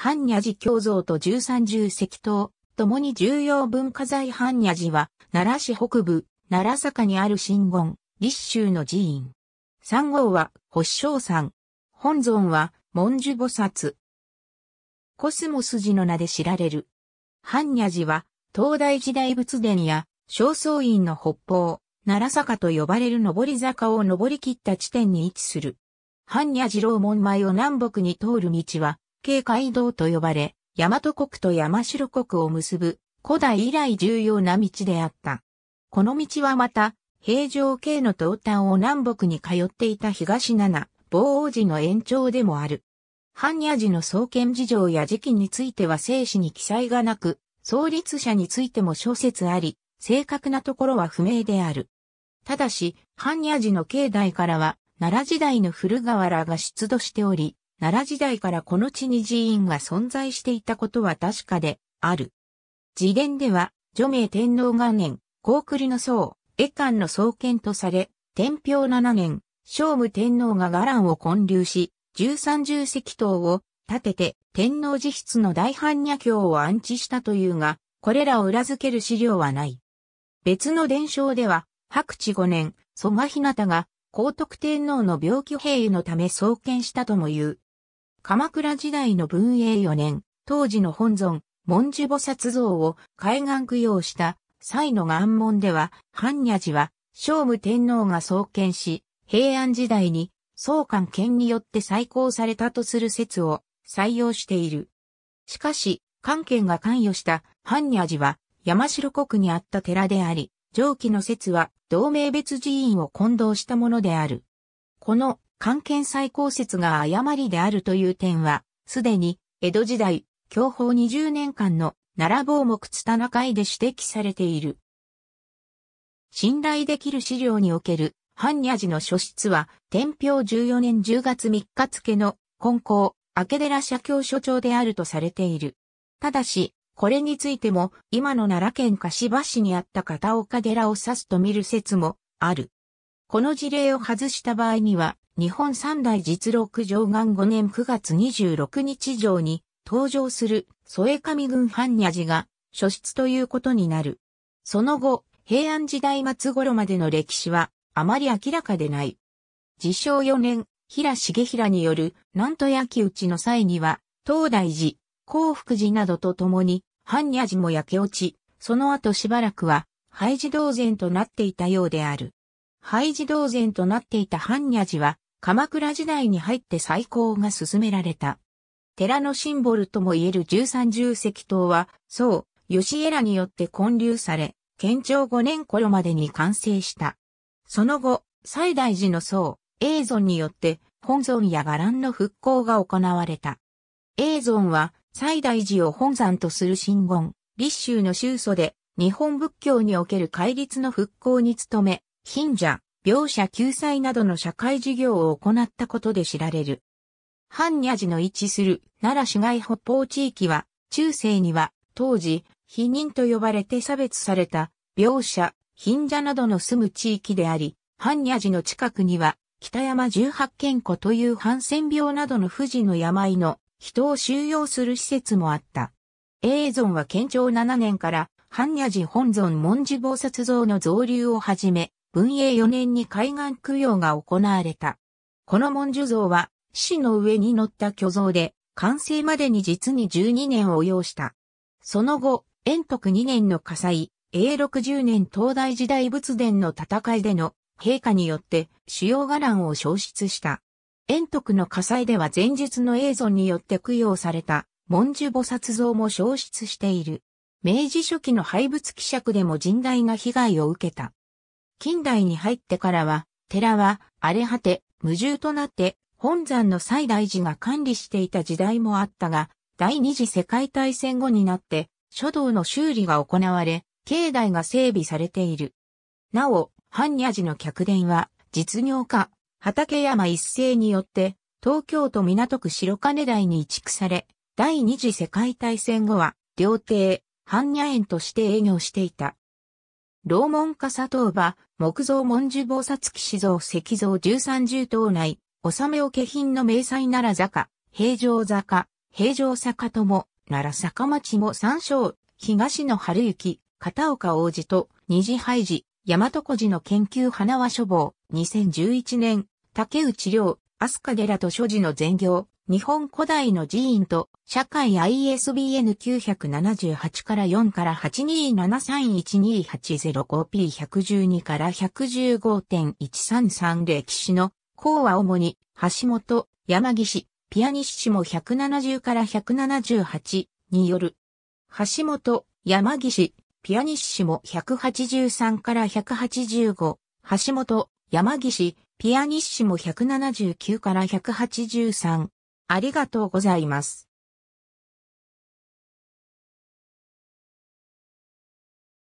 般若寺経像と十三重石塔、共に重要文化財般若寺は、奈良市北部、奈良坂にある神言、立州の寺院。三号は、保生山。本尊は、文殊菩薩。コスモス寺の名で知られる。般若寺は、東大時代仏殿や、正倉院の北方、奈良坂と呼ばれる上り坂を登り切った地点に位置する。般若寺楼門前を南北に通る道は、系街道と呼ばれ、大和国と山城国を結ぶ古代以来重要な道であった。この道はまた、平城系の東端を南北に通っていた東七、防王寺の延長でもある。般若寺の創建事情や時期については正史に記載がなく、創立者についても諸説あり、正確なところは不明である。ただし、般若寺の境内からは、奈良時代の古河原が出土しており、奈良時代からこの地に寺院が存在していたことは確かである。自伝では、除名天皇元年、高栗の僧、絵館の創建とされ、天平七年、聖武天皇が伽藍を建立し、十三重石塔を建てて天皇自筆の大般若経を安置したというが、これらを裏付ける資料はない。別の伝承では、白地五年、蘇我日向が、高徳天皇の病気併癒のため創建したとも言う。鎌倉時代の文永4年、当時の本尊、文殊菩薩像を海岸供養した際の願門では、般若寺は、聖武天皇が創建し、平安時代に、創刊権によって再興されたとする説を採用している。しかし、関権が関与した般若寺は山城国にあった寺であり、上記の説は同盟別寺院を混同したものである。この関係最高説が誤りであるという点は、すでに、江戸時代、教法20年間の奈良坊目津田中井で指摘されている。信頼できる資料における、般若寺の書室は、天平14年10月3日付の、根校、明寺社協所長であるとされている。ただし、これについても、今の奈良県柏市にあった片岡寺を指すと見る説も、ある。この事例を外した場合には、日本三大実録上岸5年9月26日上に登場する添上軍般若寺が初出ということになる。その後、平安時代末頃までの歴史はあまり明らかでない。自称4年、平重平による南都焼き討ちの際には、東大寺、幸福寺などと共に、般若寺も焼け落ち、その後しばらくは、廃寺同然となっていたようである。廃寺同然となっていた般若寺は、鎌倉時代に入って再興が進められた。寺のシンボルともいえる十三重石塔は、そう、吉江らによって建立され、建長五年頃までに完成した。その後、西大寺の僧、永存によって、本尊や伽藍の復興が行われた。永存は、西大寺を本山とする神言、立宗の宗祖で、日本仏教における戒律の復興に努め、貧者、両者救済などの社会事業を行ったことで知られる。半若寺の位置する奈良市街北方地域は、中世には当時、避妊と呼ばれて差別された、病者、貧者などの住む地域であり、半若寺の近くには、北山十八賢湖というハンセン病などの富士の病の人を収容する施設もあった。永存は県庁7年から、半若寺本尊文字菩薩像の造立をはじめ、文永4年に海岸供養が行われた。この文殊像は、死の上に乗った巨像で、完成までに実に12年を要した。その後、延徳2年の火災、永60年東大時代仏殿の戦いでの陛下によって主要伽藍を消失した。延徳の火災では前述の映像によって供養された文殊菩薩像も消失している。明治初期の廃仏希釈でも甚大な被害を受けた。近代に入ってからは、寺は荒れ果て、無重となって、本山の西大寺が管理していた時代もあったが、第二次世界大戦後になって、書道の修理が行われ、境内が整備されている。なお、般若寺の客殿は、実業家、畠山一世によって、東京都港区白金台に移築され、第二次世界大戦後は、料亭、般若園として営業していた。老門家佐藤場、木造文殊菩薩騎士像石像十三重塔内、納めお置品の明細奈良坂、平城坂、平城坂とも、奈良坂町も三章、東野春行、片岡王子と、二次廃寺、大和小寺の研究花輪書房、2011年、竹内良、飛鳥寺と所寺の全業、日本古代の寺院と社会 ISBN 978から4から 82731280P112 から115.133歴史の項は主に橋本、山岸、ピアニッシモ170から178による。橋本、山岸、ピアニッシモ183から185、橋本、山岸、ピアニッシモ179から183。ありがとうございます。